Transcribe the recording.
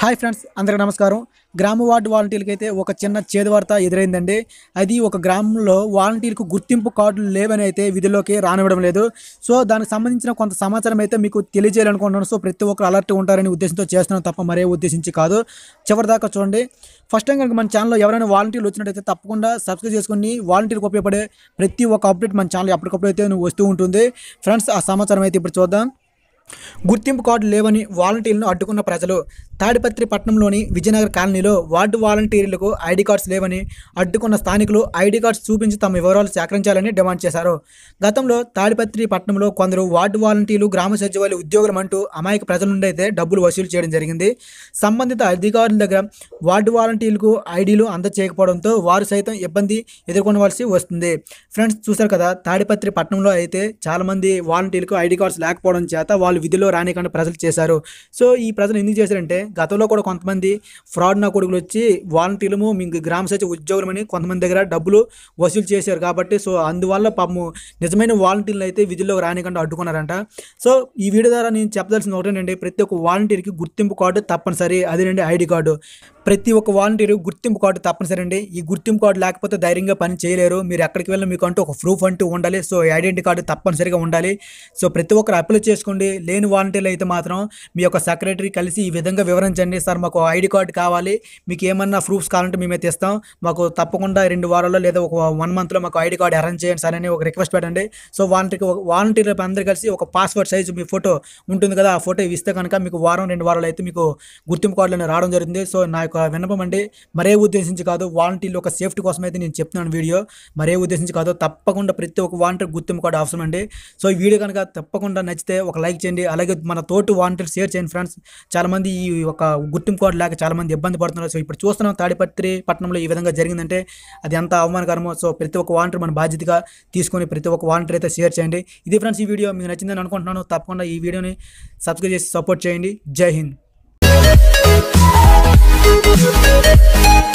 Hi friends అందరికీ నమస్కారం గ్రామ వార్డు వాలంటీర్కి అయితే ఒక చిన్న చేదువార్త ఎదురైందండి అది ఒక గ్రామంలో వాలంటీర్కు గుర్తింపు కార్డులు లేవని అయితే విధిలోకి రానివ్వడం లేదు సో దానికి సంబంధించిన కొంత సమాచారం అయితే మీకు తెలియజేయాలనుకుంటున్నాను సో ప్రతి ఒక్కరు అలర్ట్ ఉంటారని ఉద్దేశంతో చేస్తున్నాను తప్ప మరే ఉద్దేశించి కాదు చివరిదాకా చూడండి ఫస్ట్ టైం కనుక మన ఛానల్లో ఎవరైనా వాలంటీర్లు వచ్చినట్టయితే తప్పకుండా సబ్స్క్రైబ్ చేసుకుని వాలంటీర్కి ఉపయోగపడే ప్రతి ఒక్క అప్డేట్ మన ఛానల్ ఎప్పటికప్పుడు అయితే వస్తూ ఉంటుంది ఫ్రెండ్స్ ఆ సమాచారం అయితే ఇప్పుడు చూద్దాం గుర్తింపు కార్డు లేవని వాలంటీర్లను అడ్డుకున్న ప్రజలు తాడిపత్రి పట్టణంలోని విజయనగర్ కాలనీలో వార్డు వాలంటీర్లకు ఐడి కార్డ్స్ లేవని అడ్డుకున్న స్థానికులు ఐడి కార్డ్స్ చూపించి తమ వివరాలు సేకరించాలని డిమాండ్ చేశారు గతంలో తాడిపత్రి పట్టణంలో కొందరు వార్డు వాలంటీర్లు గ్రామ సచివాలయ అంటూ అమాయక ప్రజల నుండి అయితే డబ్బులు వసూలు చేయడం జరిగింది సంబంధిత అధికారుల దగ్గర వార్డు వాలంటీర్లకు ఐడీలు అందచేయకపోవడంతో వారు సైతం ఇబ్బంది ఎదుర్కొనవలసి వస్తుంది ఫ్రెండ్స్ చూశారు కదా తాడిపత్రి పట్టణంలో అయితే చాలామంది వాలంటీర్లకు ఐడి కార్డ్స్ లేకపోవడం చేత వాళ్ళు వాళ్ళు విధిలో రానికుండా ప్రజలు చేశారు సో ఈ ప్రజలు ఎందుకు చేశారంటే గతంలో కూడా కొంతమంది ఫ్రాడ్ నా కొడుకులు వచ్చి వాలంటీర్లు మీకు గ్రామ సచి ఉద్యోగులమని కొంతమంది దగ్గర డబ్బులు వసూలు చేశారు కాబట్టి సో అందువల్ల పాము నిజమైన వాలంటీర్లు అయితే విధుల్లో రానికుండా అడ్డుకున్నారంట సో ఈ వీడియో ద్వారా నేను చెప్పదలసిన ఒకటేనండి ప్రతి ఒక్క వాలంటీర్కి గుర్తింపు కార్డు తప్పనిసరి అదేనండి ఐడి కార్డు ప్రతి ఒక్క వాలంటీరు గుర్తింపు కార్డు తప్పనిసరి అండి ఈ గుర్తింపు కార్డు లేకపోతే ధైర్యంగా పని చేయలేరు మీరు ఎక్కడికి వెళ్ళిన మీకు అంటూ ఒక ప్రూఫ్ అంటూ ఉండాలి సో ఐడెంటిటీ కార్డు తప్పనిసరిగా ఉండాలి సో ప్రతి ఒక్కరు అప్లై చేసుకోండి లేని వాలంటీర్లు అయితే మాత్రం మీ యొక్క సెక్రటరీ కలిసి ఈ విధంగా వివరించండి సార్ మాకు ఐడి కార్డు కావాలి మీకు ఏమన్నా ప్రూఫ్స్ కావాలంటే మేమైతే ఇస్తాం మాకు తప్పకుండా రెండు వారాల్లో లేదా ఒక వన్ మంత్లో మాకు ఐడి కార్డు అరేంజ్ చేయండి సార్ అని ఒక రిక్వెస్ట్ పెట్టండి సో వాలంటీర్కి వాలంటీర్లు అందరూ కలిసి ఒక పాస్వర్డ్ సైజు మీ ఫోటో ఉంటుంది కదా ఆ ఫోటో ఇస్తే కనుక మీకు వారం రెండు వారాలు అయితే మీకు గుర్తింపు కార్డులను రావడం జరిగింది సో నా యొక్క వినపమండి మరే ఉద్దేశించి కాదు వాలంటీర్లు ఒక సేఫ్టీ కోసం అయితే నేను చెప్తున్నాను వీడియో మరే ఉద్దేశించి కాదు తప్పకుండా ప్రతి ఒక్క వాలంటీర్ గుర్తింపు కార్డు అవసరం అండి సో ఈ వీడియో కనుక తప్పకుండా నచ్చితే ఒక లైక్ చేయండి అలాగే మన తోటి వాలంటీర్ షేర్ చేయండి ఫ్రెండ్స్ చాలామంది ఈ ఒక గుర్తింపు కార్డు లేక చాలామంది ఇబ్బంది పడుతున్నారు సో ఇప్పుడు చూస్తున్నాం తాడిపత్రి పట్టణంలో ఈ విధంగా జరిగిందంటే అది ఎంత అవమానకరమో సో ప్రతి ఒక్క వాలంటీర్ మన బాధ్యతగా తీసుకొని ప్రతి ఒక్క వాలంటీర్ అయితే షేర్ చేయండి ఇది ఫ్రెండ్స్ ఈ వీడియో మీకు నచ్చిందని అనుకుంటున్నాను తప్పకుండా ఈ వీడియోని సబ్స్క్రైబ్ చేసి సపోర్ట్ చేయండి జై హింద్ Thank you.